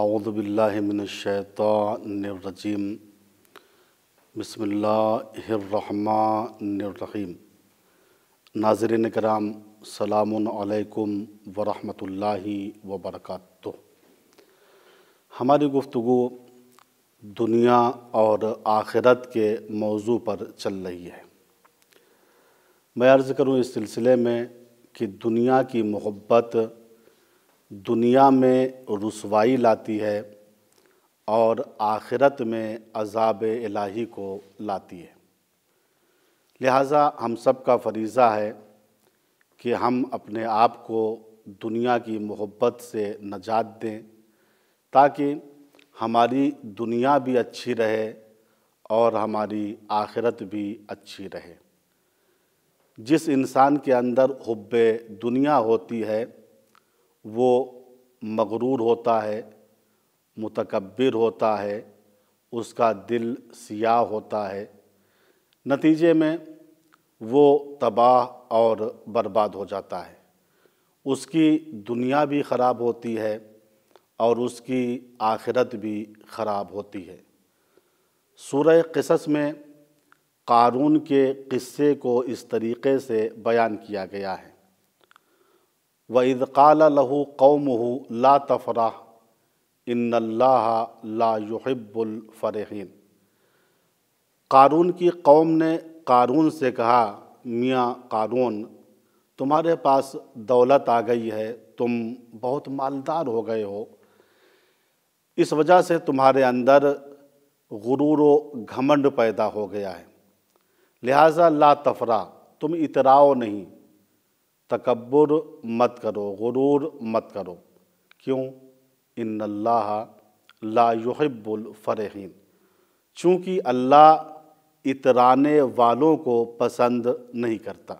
आउदबिल्लिमिनशैतरजीम बसमीम नाजरन कराम सलामकुम वरहमतुल्लाहि वबरक हमारी गुफ्तु दुनिया और आखिरत के मौजू पर चल रही है मैं अर्ज़ करूँ इस सिलसिले में कि दुनिया की मोहब्बत दुनिया में रसवाई लाती है और आखिरत में अजाब इलाही को लाती है लिहाजा हम सब का फरीज़ा है कि हम अपने आप को दुनिया की मोहब्बत से नजात दें ताकि हमारी दुनिया भी अच्छी रहे और हमारी आखिरत भी अच्छी रहे जिस इंसान के अंदर हब्ब दुनिया होती है वो मगरूर होता है मुतकबर होता है उसका दिल सियाह होता है नतीजे में वो तबाह और बर्बाद हो जाता है उसकी दुनिया भी ख़राब होती है और उसकी आखिरत भी ख़राब होती है सूर कसस में कारून के क़स्से को इस तरीक़े से बयान किया गया है व काल लहू कौम ला तफरा इन ला कारून की कौम ने कारून से कहा मियाँ कारून तुम्हारे पास दौलत आ गई है तुम बहुत मालदार हो गए हो इस वजह से तुम्हारे अंदर गुरूर व घमंड पैदा हो गया है लिहाजा ला तफरा तुम इतराओ नहीं तकबर मत करो गुरूर मत करो क्यों इन अल्लाह लाहबुलफ़रहीन चूँकि अल्लाह इतराने वालों को पसंद नहीं करता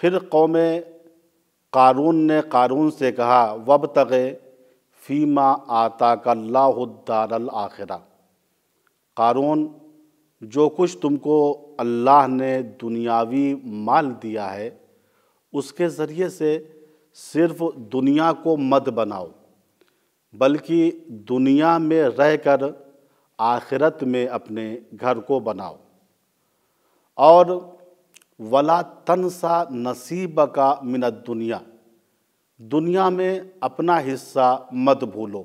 फिर कौम कारून ने कारून से कहा वब तगे फ़ीमा आता का लाहदारल आखिरा कारून जो कुछ तुमको अल्लाह ने दुनियावी माल दिया है उसके ज़रिए से सिर्फ दुनिया को मत बनाओ बल्कि दुनिया में रहकर आखिरत में अपने घर को बनाओ और वला तनसा नसीब का मिनत दुनिया दुनिया में अपना हिस्सा मत भूलो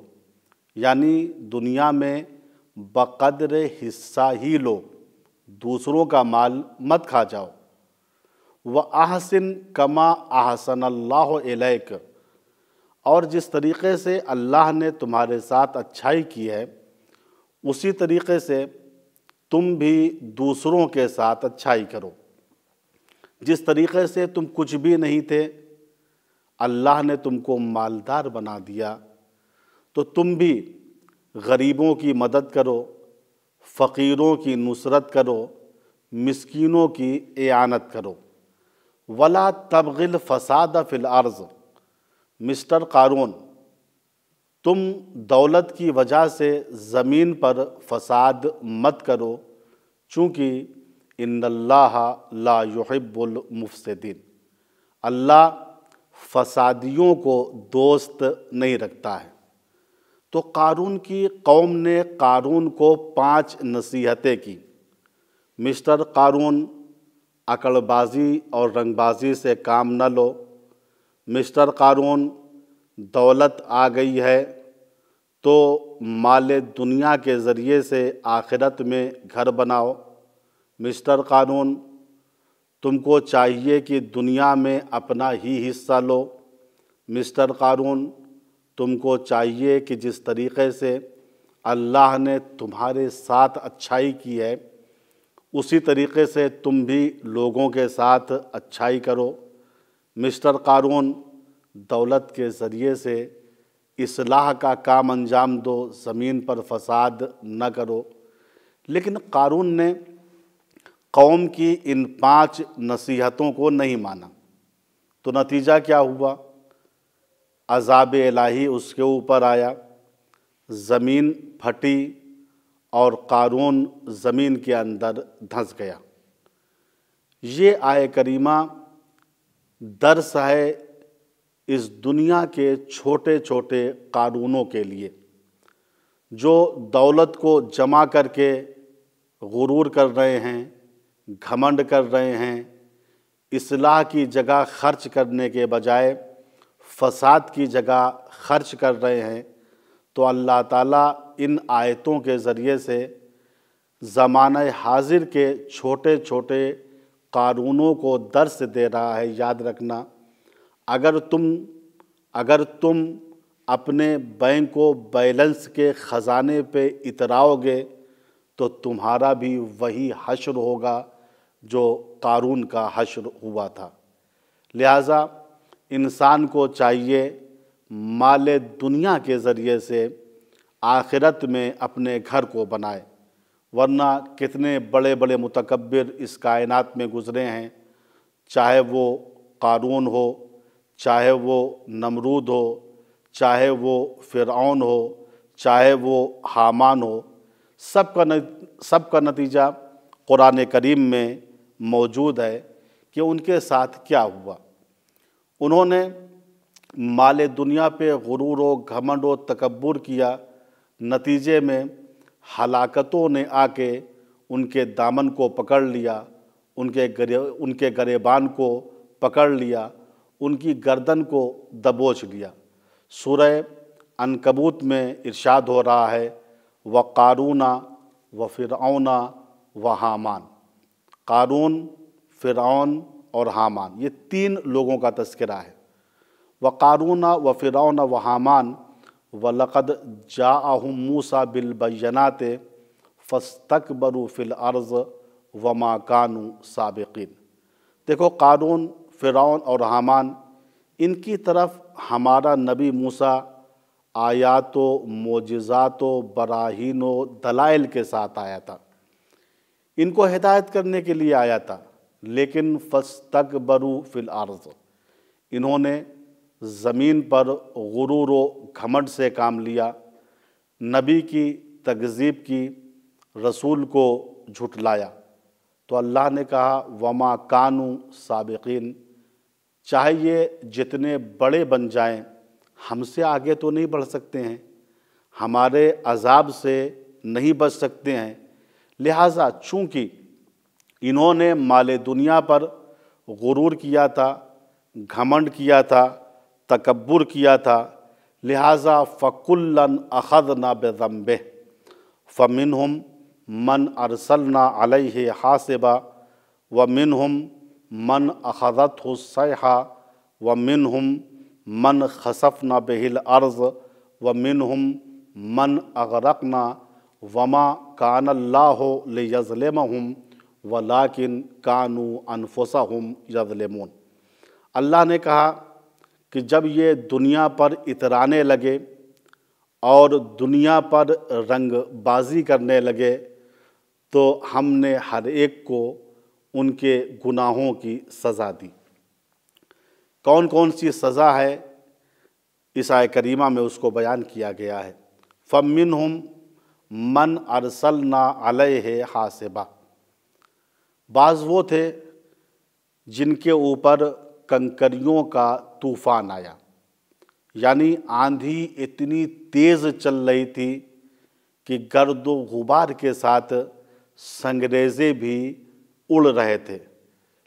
यानी दुनिया में बकदर हिस्सा ही लो दूसरों का माल मत खा जाओ व आहसिन कमा आहसन अल्लाह अलैक और जिस तरीक़े से अल्लाह ने तुम्हारे साथ अच्छाई की है उसी तरीक़े से तुम भी दूसरों के साथ अच्छाई करो जिस तरीक़े से तुम कुछ भी नहीं थे अल्लाह ने तुमको मालदार बना दिया तो तुम भी गरीबों की मदद करो फ़कीरों की नुसरत करो मिसकीनों की एानत करो वला तबगिल फसाद फिल अर्ज़ मिस्टर कारून तुम दौलत की वजह से ज़मीन पर फसाद मत करो चूँकि ला युहिब्बुल मुफसदीन अल्लाह फसादियों को दोस्त नहीं रखता है तो कारून की कौम ने कारून को पांच नसीहतें की मिस्टर कारून अकड़बाजी और रंगबाजी से काम न लो मिस्टर कारून दौलत आ गई है तो माल दुनिया के ज़रिए से आखिरत में घर बनाओ मिस्टर कानून तुमको चाहिए कि दुनिया में अपना ही हिस्सा लो मिस्टर कानून तुमको चाहिए कि जिस तरीक़े से अल्लाह ने तुम्हारे साथ अच्छाई की है उसी तरीके से तुम भी लोगों के साथ अच्छाई करो मिस्टर कारून दौलत के ज़रिए से इसलाह का काम अंजाम दो ज़मीन पर फसाद न करो लेकिन कारून ने कौम की इन पांच नसीहतों को नहीं माना तो नतीजा क्या हुआ अजाब इलाही उसके ऊपर आया ज़मीन फटी और कारून ज़मीन के अंदर धंस गया ये आय करीमा दर्स है इस दुनिया के छोटे छोटे कानूनों के लिए जो दौलत को जमा करके गुरूर कर रहे हैं घमंड कर रहे हैं इसलाह की जगह खर्च करने के बजाय फ़साद की जगह खर्च कर रहे हैं तो अल्लाह ताला इन आयतों के ज़रिए से ज़मान हाजिर के छोटे छोटे कानूनों को दर्श दे रहा है याद रखना अगर तुम अगर तुम अपने बैंक को बैलेंस के ख़जाने पे इतराओगे तो तुम्हारा भी वही हशर होगा जो कारून का हशर हुआ था लिहाजा इंसान को चाहिए माल दुनिया के ज़रिए से आखिरत में अपने घर को बनाए वरना कितने बड़े बड़े मतकबर इस कायनात में गुज़रे हैं चाहे वो कारून हो चाहे वो नमरूद हो चाहे वो फ़िरौन हो चाहे वो हामान हो सब का न सब का नतीजा क़ुरान करीम में मौजूद है कि उनके साथ क्या हुआ उन्होंने माल दुनिया पे गुरूर व घमंड व तकबर किया नतीजे में हलाकतों ने आके उनके दामन को पकड़ लिया उनके गरे उनके गरेबान को पकड़ लिया उनकी गर्दन को दबोच लिया सुरह अनकबूत में इरशाद हो रहा है व कारूना व फ़िरौना व हामान कारून फ़िरौन और हामान ये तीन लोगों का तस्करा है व कारूना व फ़िरौना व हामान वलक़द जाहम मूसा बिलबैनात फ़स्तक बरू फिल अर्ज़ वमा कानू सबकिन देखो कानून फ़िरौन और हमान इनकी तरफ हमारा नबी मूसा आयात मोजात बराहीन दलाइल के साथ आया था इनको हिदायत करने के लिए आया था लेकिन फ़स्तक बरू फिल अर्ज़ इन्होंने ज़मीन पर गुरूर घमंड से काम लिया नबी की तकजीब की रसूल को झुटलाया तो अल्लाह ने कहा वमा कानू चाहे ये जितने बड़े बन जाएं हमसे आगे तो नहीं बढ़ सकते हैं हमारे अजाब से नहीं बच सकते हैं लिहाजा चूँकि इन्होंने माल दुनिया पर गुरूर किया था घमंड किया था तकबर किया था लिहाजा फ़कुल्लन अखदना बम्बे फ़मिन हम मन अरसलना अलह हासिबा व मिन हम मन अखदत हुसहा व मिन हम मन खसफना बहिल अर्ज़ व मिन हम मन अगरकना वमा कानल्लाह लज़लम वलाकिन कानू अनफुसहम यजलमून अल्लाह ने कहा कि जब ये दुनिया पर इतराने लगे और दुनिया पर रंगबाजी करने लगे तो हमने हर एक को उनके गुनाहों की सज़ा दी कौन कौन सी सज़ा है ईसा करीमा में उसको बयान किया गया है फ़मिन हम मन अरसल ना अलय है हासिबा बाज़ वो थे जिनके ऊपर कंकरियों का तूफान आया यानी आंधी इतनी तेज़ चल रही थी कि गर्द गुबार के साथ संग्रेज़े भी उड़ रहे थे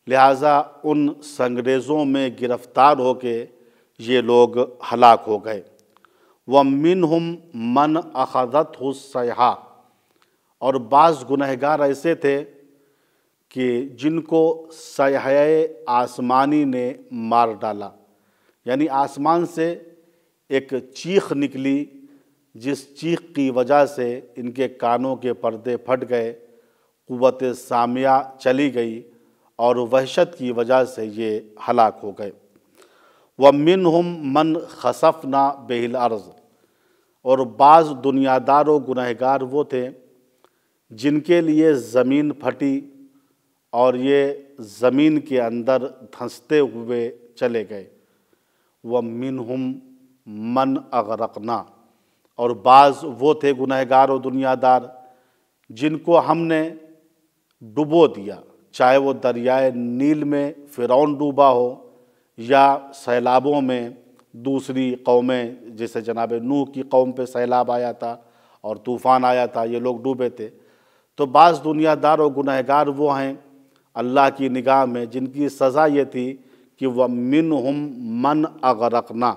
लिहाजा उन संग्रेज़ों में गिरफ्तार होके ये लोग हलाक हो गए व मिन हम मन अखदत सयाहा और बाज़ गुनहगार ऐसे थे कि जिनको सयाय आसमानी ने मार डाला यानी आसमान से एक चीख निकली जिस चीख की वजह से इनके कानों के पर्दे फट गए क़वत सामिया चली गई और वहशत की वजह से ये हलाक हो गए व मिन हम मन खसफ ना बेहिल अर्ज़ और बाज़ दुनियादार व गुनहगार वो थे जिनके लिए ज़मीन फटी और ये ज़मीन के अंदर धंसते हुए चले गए व मिन हम मन अगरकना और बाज़ वो थे गुनहगार और दुनियादार जिनको हमने डुबो दिया चाहे वो दरियाए नील में फ़िरौन डूबा हो या सैलाबों में दूसरी कौमें जैसे जनाब नूह की कौम पे सैलाब आया था और तूफ़ान आया था ये लोग डूबे थे तो बाज़ दुनियादार और गुनहगार वो हैं अल्लाह की निगाह में जिनकी सज़ा ये थी कि वह मिन हम मन अगरकना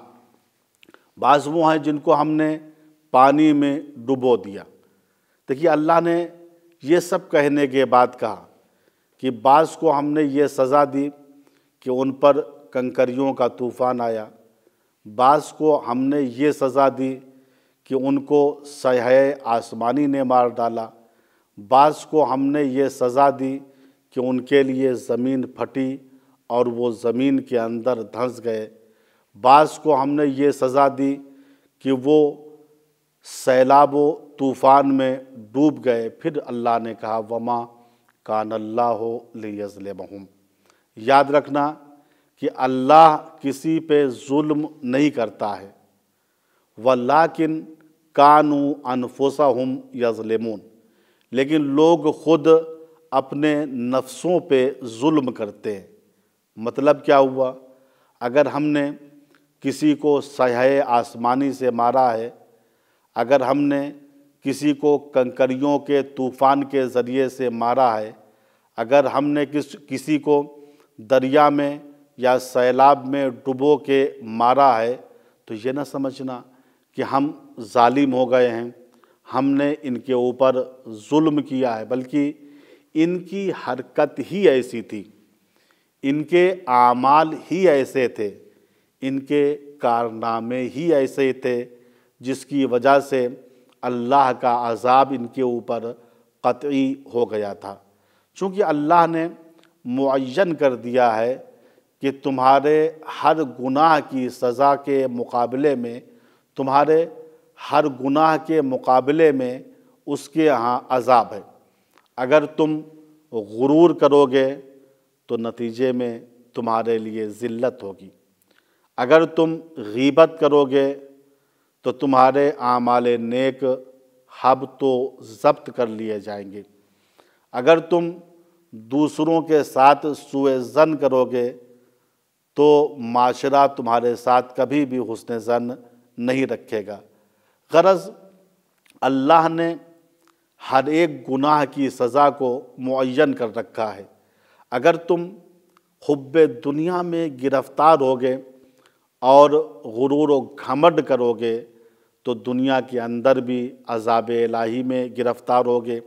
बाज़ वो हैं जिनको हमने पानी में डुबो दिया देखिए अल्लाह ने ये सब कहने के बाद कहा कि बाज़ को हमने ये सज़ा दी कि उन पर कंकरियों का तूफ़ान आया बाज़ को हमने ये सज़ा दी कि उनको सहय आसमानी ने मार डाला बाज़ को हमने ये सज़ा दी कि उनके लिए ज़मीन फटी और वो ज़मीन के अंदर धंस गए बास को हमने ये सज़ा दी कि वो सैलाब व तूफ़ान में डूब गए फिर अल्लाह ने कहा वमा कान अल्लाह हो लियज़लमहम याद रखना कि अल्लाह किसी पे जुल्म नहीं करता है वलाकिन कानू अनफोसा हम लेकिन लोग ख़ुद अपने नफ्सों पे जुल्म करते हैं मतलब क्या हुआ अगर हमने किसी को सहाय आसमानी से मारा है अगर हमने किसी को कंकरियों के तूफ़ान के ज़रिए से मारा है अगर हमने किस किसी को दरिया में या सैलाब में डुबो के मारा है तो ये ना समझना कि हम ालिम हो गए हैं हमने इनके ऊपर जुल्म किया है बल्कि इनकी हरकत ही ऐसी थी इनके आमाल ही ऐसे थे इनके कारनामे ही ऐसे थे जिसकी वजह से अल्लाह का अजाब इनके ऊपर कतई हो गया था चूँकि अल्लाह ने मुन कर दिया है कि तुम्हारे हर गुनाह की सज़ा के मुकाबले में तुम्हारे हर गुनाह के मुकाबले में उसके यहाँ अजाब है अगर तुम गुरूर करोगे तो नतीजे में तुम्हारे लिए ज़िल्लत होगी अगर तुम गीबत करोगे तो तुम्हारे आमाले नेक हब तो जब्त कर लिए जाएंगे अगर तुम दूसरों के साथ सुए जन करोगे तो माशरा तुम्हारे साथ कभी भी हसन जन नहीं रखेगा गरज अल्लाह ने हर एक गुनाह की सज़ा को मुन कर रखा है अगर तुम हुब दुनिया में गिरफ़्तार होगे और गुरूर व घमंड करोगे तो दुनिया के अंदर भी अजाब लाही में गिरफ़्तार होगे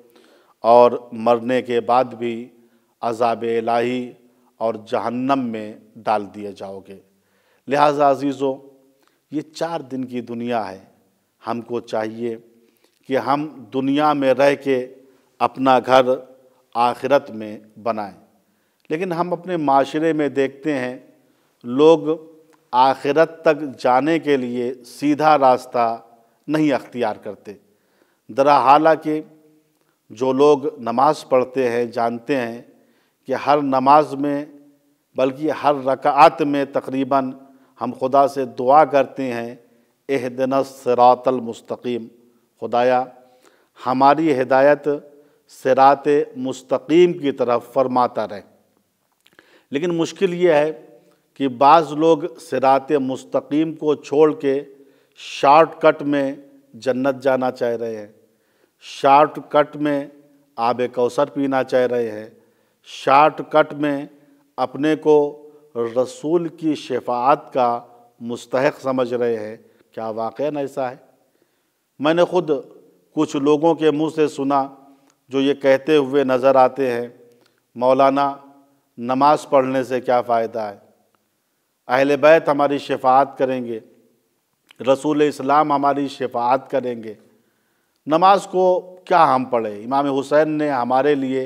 और मरने के बाद भी अजाब लाही और जहन्नम में डाल दिए जाओगे लिहाजा अजीज़ों ये चार दिन की दुनिया है हमको चाहिए कि हम दुनिया में रह के अपना घर आखिरत में बनाएं लेकिन हम अपने माशरे में देखते हैं लोग आखिरत तक जाने के लिए सीधा रास्ता नहीं अख्तियार करते दरा हालांकि जो लोग नमाज़ पढ़ते हैं जानते हैं कि हर नमाज में बल्कि हर रकात में तकरीबन हम खुदा से दुआ करते हैं दिन सरातल मुस्तकीम खुदाया हमारी हिदायत सरात मुस्तकीम की तरफ फरमाता रहे लेकिन मुश्किल ये है कि बाज़ लोग सरात मुस्तकीम को छोड़ के शॉर्टकट में जन्नत जाना चाह रहे हैं शॉर्टकट में आब कौसर पीना चाह रहे हैं शॉर्टकट में अपने को रसूल की शफात का मुस्तक समझ रहे हैं क्या वाक़ ऐसा है मैंने खुद कुछ लोगों के मुंह से सुना जो ये कहते हुए नज़र आते हैं मौलाना नमाज पढ़ने से क्या फ़ायदा है अहल बैत हमारी शफात करेंगे रसूल इस्लाम हमारी शफात करेंगे नमाज को क्या हम पढ़े इमाम हुसैन ने हमारे लिए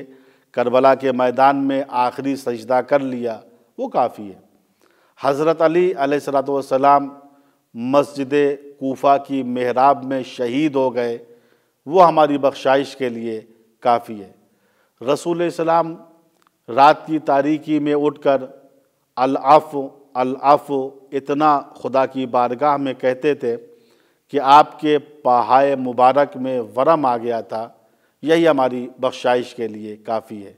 करबला के मैदान में आखिरी सजदा कर लिया वो काफ़ी है हज़रत अली सलाम मस्जिद कोफा की मेहराब में शहीद हो गए वो हमारी बख्शाइश के लिए काफ़ी है रसूल सलाम रात की तारीकी में उठकर अलाफ़ अलाफ़ इतना खुदा की बारगाह में कहते थे कि आपके पहाय मुबारक में वरम आ गया था यही हमारी बख्शाइश के लिए काफ़ी है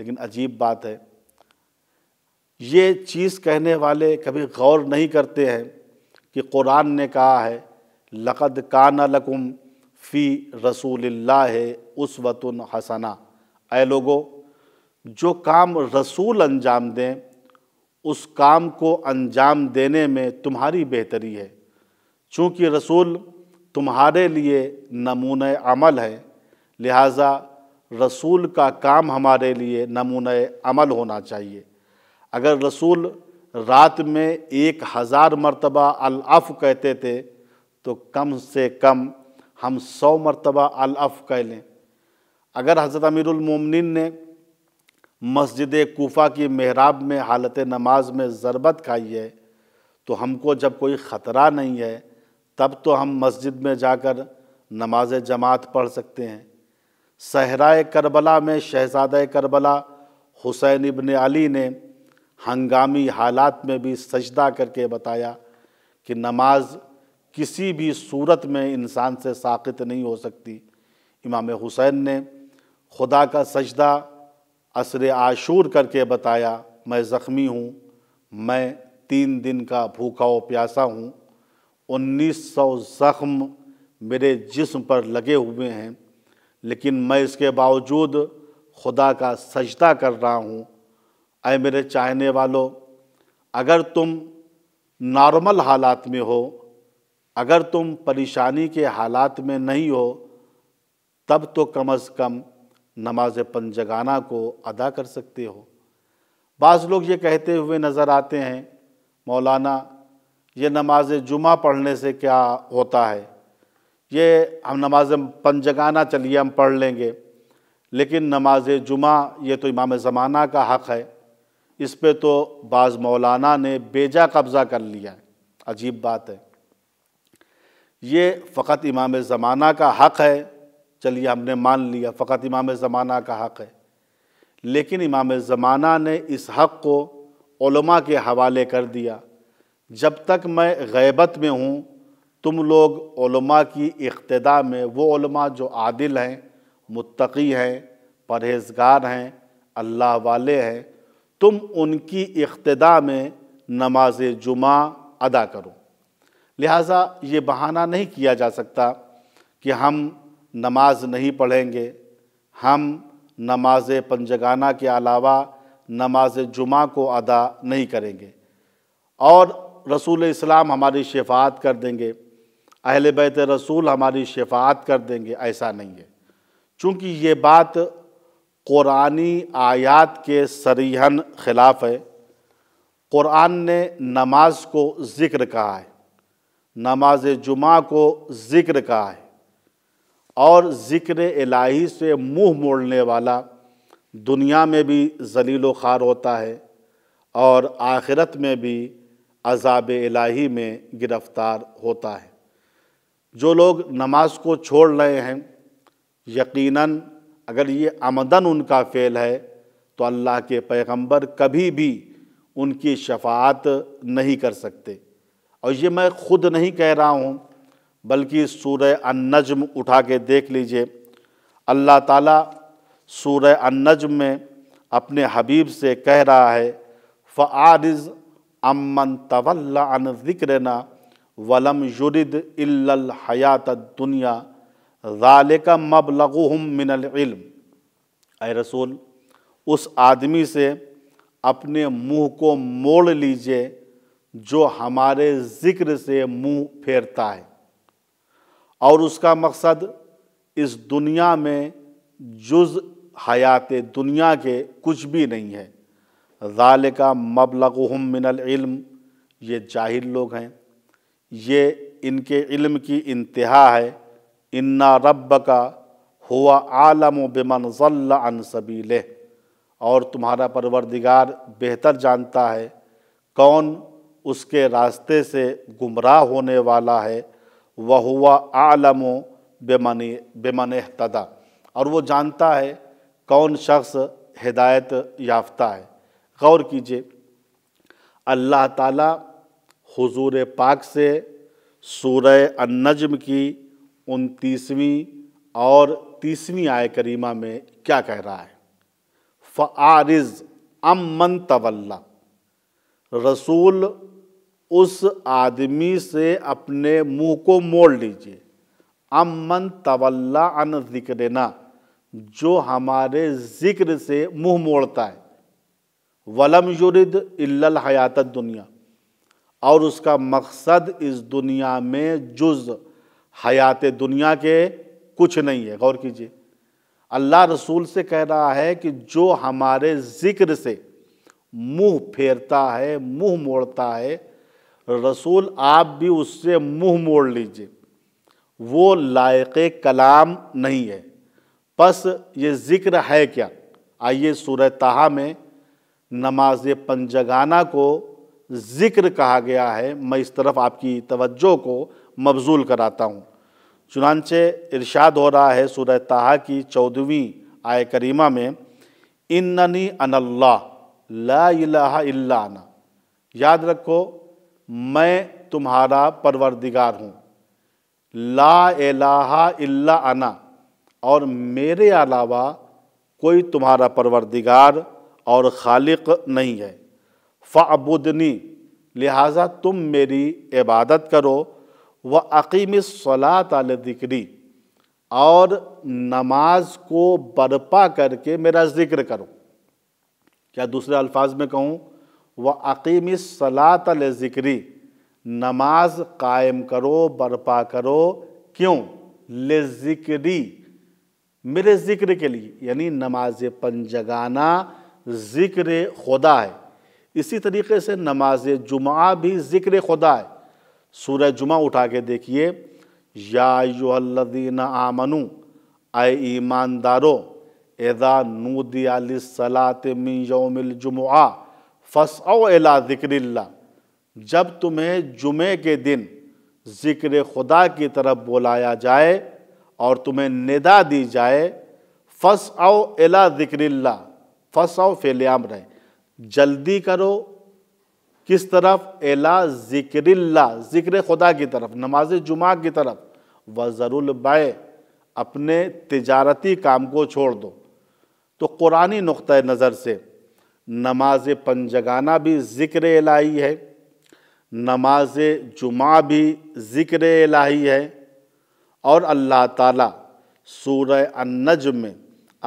लेकिन अजीब बात है ये चीज़ कहने वाले कभी गौर नहीं करते हैं कि कुरान ने कहा है लक़द कान लकुम फ़ी रसूल है उसवतन हसना ए लोगो जो काम रसूल अंजाम दें उस काम को अंजाम देने में तुम्हारी बेहतरी है चूँकि रसूल तुम्हारे लिए नमून अमल है लिहाजा रसूल का काम हमारे लिए नमून अमल होना चाहिए अगर रसूल रात में एक हज़ार मरतबा अलअफ़ कहते थे तो कम से कम हम सौ मरतबा अलअफ़ कह लें अगर हज़रत अमीरमिन ने मस्जिद कोफ़ा की महराब में हालत नमाज में ज़रबत खाई है तो हमको जब कोई ख़तरा नहीं है तब तो हम मस्जिद में जाकर नमाज जमात पढ़ सकते हैं सहराए करबला में शहजादा करबला हुसैन इबन अली ने हंगामी हालात में भी सजदा करके बताया कि नमाज किसी भी सूरत में इंसान से साखित नहीं हो सकती इमाम हुसैन ने खुदा का सजदा असर आशूर करके बताया मैं ज़ख्मी हूँ मैं तीन दिन का भूखा और प्यासा हूँ उन्नीस सौ ज़ख्म मेरे जिस्म पर लगे हुए हैं लेकिन मैं इसके बावजूद खुदा का सजदा कर रहा हूँ अय मेरे चाहने वालों अगर तुम नॉर्मल हालात में हो अगर तुम परेशानी के हालात में नहीं हो तब तो कम अज़ कम नमाज पंजगाना को अदा कर सकते हो बाज़ लोग ये कहते हुए नज़र आते हैं मौलाना ये नमाज जुमा पढ़ने से क्या होता है ये हम नमाज पंजगाना चलिए हम पढ़ लेंगे लेकिन नमाज जुमा ये तो इमाम ज़माना का हक़ है इस पे तो बाज़ मौलाना ने बेजा कब्ज़ा कर लिया अजीब बात है ये फ़कत इमाम ज़माना का हक़ है चलिए हमने मान लिया फ़कत इमाम ज़माना का हक़ है लेकिन इमाम ज़माना ने इस हक़ को ओलमा के हवाले कर दिया जब तक मैं गैबत में हूँ तुम लोग ओलमा की इक्तदा में वो जो आदिल हैं मुत्तकी हैं परहेजगार हैं अल्लाह वाले हैं तुम उनकी इख्तदा में नमाज जुमा अदा करो लिहाजा ये बहाना नहीं किया जा सकता कि हम नमाज नहीं पढ़ेंगे हम नमाज पंजगाना के अलावा नमाज जुमा को अदा नहीं करेंगे और रसूल इस्लाम हमारी शफात कर देंगे अहल बैत रसूल हमारी शफात कर देंगे ऐसा नहीं है चूँकि ये बात क़ुरानी आयात के सरीहन ख़िलाफ़ है क़ुरान ने नमाज को ज़िक्र कहा है नमाज जुमा को ज़िक्र कहा है और ज़िक्र इलाही से मुँह मोड़ने वाला दुनिया में भी जलील ख़ार होता है और आखिरत में भी अजाब इलाही में गिरफ़्तार होता है जो लोग नमाज को छोड़ रहे हैं यकीनन अगर ये आमदन उनका फ़ेल है तो अल्लाह के पैगंबर कभी भी उनकी शफात नहीं कर सकते और ये मैं ख़ुद नहीं कह रहा हूँ बल्कि सूर्य अन्नजम उठा के देख लीजिए अल्लाह ताला सूर्य अन्नजम में अपने हबीब से कह रहा है फ़ारज़ अमन तवल्ला अन ज़िक्रना वलम जुरद इल्ल हयात दुनिया ज़ालिक हम मिनल ए रसूल उस आदमी से अपने मुंह को मोड़ लीजिए जो हमारे ज़िक्र से मुंह फेरता है और उसका मकसद इस दुनिया में जुज़ हयात दुनिया के कुछ भी नहीं है ज़ाल का हम मिनल ये जाहिल लोग हैं ये इनके इल्म की इंतहा है इन्ना रब का हुआ आलम बेमन जल्ल अन सबीले और तुम्हारा परवरदिगार बेहतर जानता है कौन उसके रास्ते से गुमराह होने वाला है वह हुआ आलम बेमन बेमन तदा और वो जानता है कौन शख्स हिदायत याफ्ता है गौर कीजिए अल्लाह ताला हुजूर पाक से सूरह अन्नजम की उनतीसवीं और तीसवीं आय करीमा में क्या कह रहा है फ फ़ारिज अमन तवल्ला रसूल उस आदमी से अपने मुंह को मोड़ लीजिए अमन तवल्ला अन ना जो हमारे जिक्र से मुंह मोड़ता है वलम युरिद इल्ल हयात दुनिया और उसका मकसद इस दुनिया में जुज़ हयात दुनिया के कुछ नहीं है गौर कीजिए अल्लाह रसूल से कह रहा है कि जो हमारे ज़िक्र से मुंह फेरता है मुंह मोड़ता है रसूल आप भी उससे मुंह मोड़ लीजिए वो लायक कलाम नहीं है बस ये ज़िक्र है क्या आइए सूरह तहा में नमाज पंजगाना को ज़िक्र कहा गया है मैं इस तरफ आपकी तवज्जो को मबजूल कराता हूँ चुनानचे इरशाद हो रहा है सूरह तहा की चौदहवीं आय करीमा में इन्नी अनल्ला ला इलाहा इल्ला अना याद रखो मैं तुम्हारा परवरदिगार हूँ ला एलाहा इल्ला अना और मेरे अलावा कोई तुम्हारा परवरदिगार और खालिक नहीं है फ़ाबुदनी लिहाजा तुम मेरी इबादत करो व अकीम सलात दिक्री और नमाज को बरपा करके मेरा ज़िक्र करो क्या दूसरे अल्फाज में कहूँ व अकीम सलात ज़िक्री नमाज कायम करो बरपा करो क्यों ले ज़िक्री मेरे ज़िक्र के लिए यानी नमाज पंजगाना ज़िक्र खुदा है इसी तरीके से नमाज जुमा भी ज़िक्र खुदा है सूर्य जुमा उठा के देखिए यादीन आमनु ऐ ईमानदारो एदा नूदिया सलात मिन योमिल जुमा फस अला ज़िक्रिल्ला जब तुम्हें जुमे के दिन ज़िक्र खुदा की तरफ बुलाया जाए और तुम्हें निदा दी जाए फस ओ एला ज़िक्रिल्ला फस ओ फेलियाम रहे जल्दी करो किस तरफ एला ज़िक्र ज़िक्र खुदा की तरफ नमाज जुमा की तरफ व ज़रूर अपने तजारती काम को छोड़ दो तो कुरानी नुक़ नज़र से नमाज पंजगाना भी ज़िक्र इलाही है नमाज जुमा भी ज़िक्र इलाही है और अल्लाह ताला सूरह अन्नज में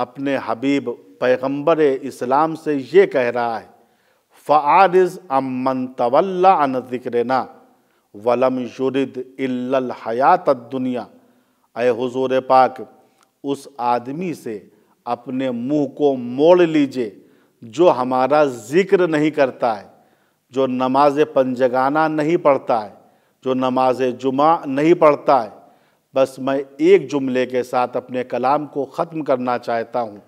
अपने हबीब पैगंबर इस्लाम से ये कह रहा है फ़ारिज अमन तवल्ला अन ना वलम युरद इल्ल हयात दुनिया अय हुजूर पाक उस आदमी से अपने मुंह को मोड़ लीजिए जो हमारा ज़िक्र नहीं करता है जो नमाज पंजगाना नहीं पढ़ता है जो नमाज जुमा नहीं पढ़ता है बस मैं एक जुमले के साथ अपने कलाम को ख़त्म करना चाहता हूँ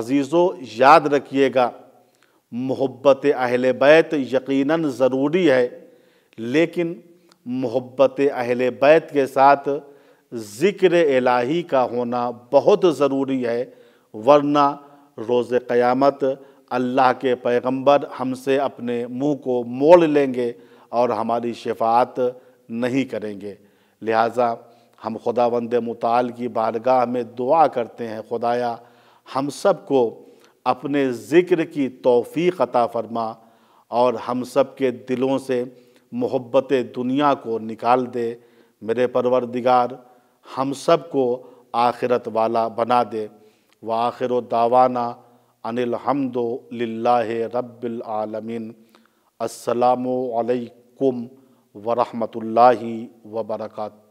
अजीज़ों याद रखिएगा मोहब्बत अहल बैत यकीनन ज़रूरी है लेकिन मोहब्बत अहल बैत के साथ ज़िक्र इलाही का होना बहुत ज़रूरी है वरना रोज़ क़यामत अल्लाह के पैगंबर हमसे अपने मुंह को मोड़ लेंगे और हमारी शफात नहीं करेंगे लिहाजा हम खुदा वंद मताल की बारगाह में दुआ करते हैं खुदाया हम सब को अपने ज़िक्र की तोफ़ी अता फरमा और हम सब के दिलों से मोहब्बत दुनिया को निकाल दे मेरे परवरदिगार हम सब को आखिरत वाला बना दे व आखिर दावाना हमदो ला रबालमीन असलकम वरहमल वबरकू